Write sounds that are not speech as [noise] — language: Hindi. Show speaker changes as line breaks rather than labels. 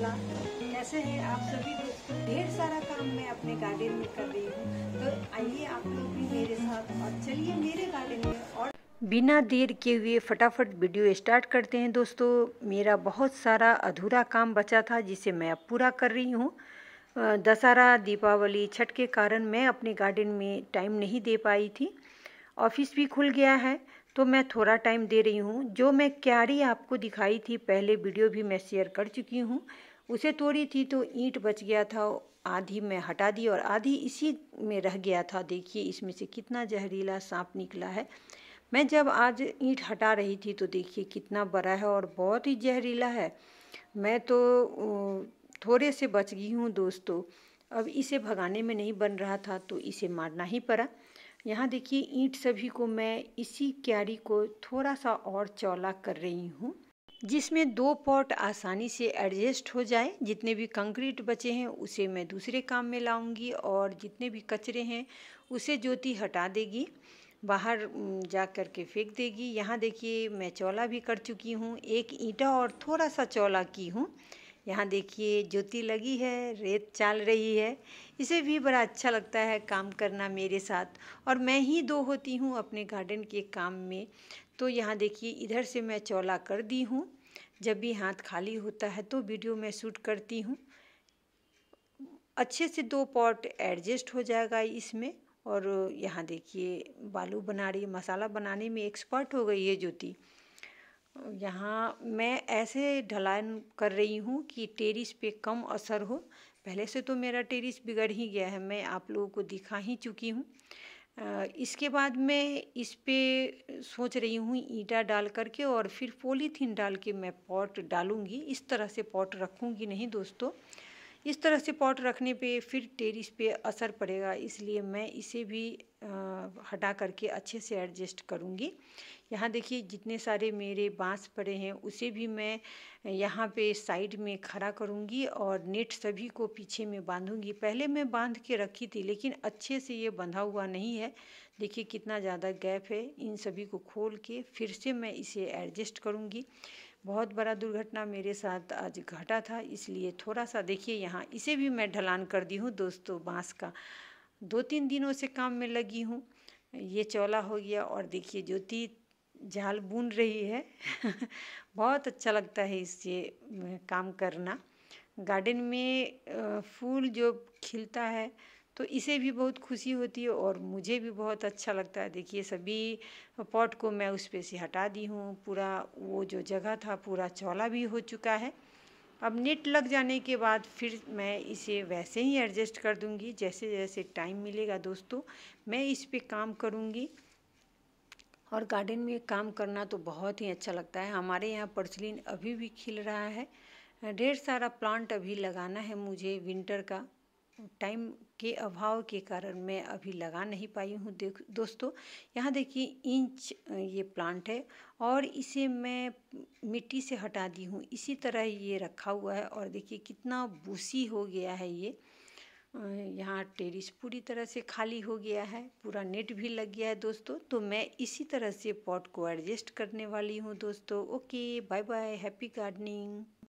माशाल्लाह कैसे हैं आप सभी तो ढेर सारा काम मैं अपने गार्डन में कर रही हूँ तो आइए आप लोग भी मेरे साथ और चलिए मेरे गार्डन में और बिना देर के हुए फटाफट वीडियो स्टार्ट करते हैं दोस्तों मेरा बहुत सारा अधूरा काम बचा था जिसे मैं अब पूरा कर रही हूँ दशहरा दीपावली छठ के कारण मैं अपने गार्डन में टाइम नहीं दे पाई थी ऑफिस भी खुल गया है तो मैं थोड़ा टाइम दे रही हूँ जो मैं क्यारी आपको दिखाई थी पहले वीडियो भी मैं शेयर कर चुकी हूँ उसे तोड़ी थी तो ईंट बच गया था आधी मैं हटा दी और आधी इसी में रह गया था देखिए इसमें से कितना जहरीला सांप निकला है मैं जब आज ईंट हटा रही थी तो देखिए कितना बड़ा है और बहुत ही जहरीला है मैं तो थोड़े से बच गई हूँ दोस्तों अब इसे भगाने में नहीं बन रहा था तो इसे मारना ही पड़ा यहाँ देखिए ईंट सभी को मैं इसी क्यारी को थोड़ा सा और चौला कर रही हूँ जिसमें दो पॉट आसानी से एडजस्ट हो जाए जितने भी कंक्रीट बचे हैं उसे मैं दूसरे काम में लाऊंगी और जितने भी कचरे हैं उसे ज्योति हटा देगी बाहर जा कर के फेंक देगी यहाँ देखिए मैं चौला भी कर चुकी हूँ एक ईंटा और थोड़ा सा चौला की हूँ यहाँ देखिए ज्योति लगी है रेत चाल रही है इसे भी बड़ा अच्छा लगता है काम करना मेरे साथ और मैं ही दो होती हूँ अपने गार्डन के काम में तो यहाँ देखिए इधर से मैं चौला कर दी हूँ जब भी हाथ खाली होता है तो वीडियो मैं शूट करती हूँ अच्छे से दो पॉट एडजस्ट हो जाएगा इसमें और यहाँ देखिए बालू बना रही मसाला बनाने में एक्सपर्ट हो गई है ज्योति यहाँ मैं ऐसे ढलान कर रही हूँ कि टेरिस पे कम असर हो पहले से तो मेरा टेरिस बिगड़ ही गया है मैं आप लोगों को दिखा ही चुकी हूँ इसके बाद मैं इस पर सोच रही हूँ ईटा डाल करके और फिर पोलीथीन डाल के मैं पॉट डालूँगी इस तरह से पॉट रखूँगी नहीं दोस्तों इस तरह से पॉट रखने पे फिर टेरिस पे असर पड़ेगा इसलिए मैं इसे भी हटा करके अच्छे से एडजस्ट करूँगी यहाँ देखिए जितने सारे मेरे बांस पड़े हैं उसे भी मैं यहाँ पे साइड में खड़ा करूँगी और नेट सभी को पीछे में बांधूँगी पहले मैं बांध के रखी थी लेकिन अच्छे से ये बंधा हुआ नहीं है देखिए कितना ज़्यादा गैप है इन सभी को खोल के फिर से मैं इसे एडजस्ट करूँगी बहुत बड़ा दुर्घटना मेरे साथ आज घटा था इसलिए थोड़ा सा देखिए यहाँ इसे भी मैं ढलान कर दी हूँ दोस्तों बांस का दो तीन दिनों से काम में लगी हूँ ये चौला हो गया और देखिए ज्योति जाल बुन रही है [laughs] बहुत अच्छा लगता है इससे काम करना गार्डन में फूल जो खिलता है तो इसे भी बहुत खुशी होती है और मुझे भी बहुत अच्छा लगता है देखिए सभी पॉट को मैं उस पर से हटा दी हूँ पूरा वो जो जगह था पूरा चौला भी हो चुका है अब नेट लग जाने के बाद फिर मैं इसे वैसे ही एडजस्ट कर दूँगी जैसे जैसे टाइम मिलेगा दोस्तों मैं इस पर काम करूँगी और गार्डन में काम करना तो बहुत ही अच्छा लगता है हमारे यहाँ पर्चलिन अभी भी खिल रहा है ढेर सारा प्लांट अभी लगाना है मुझे विंटर का टाइम के अभाव के कारण मैं अभी लगा नहीं पाई हूँ देख दोस्तों यहाँ देखिए इंच ये प्लांट है और इसे मैं मिट्टी से हटा दी हूँ इसी तरह ये रखा हुआ है और देखिए कितना बूसी हो गया है ये यहाँ टेरिस पूरी तरह से खाली हो गया है पूरा नेट भी लग गया है दोस्तों तो मैं इसी तरह से पॉट को एडजस्ट करने वाली हूँ दोस्तों okay bye bye happy gardening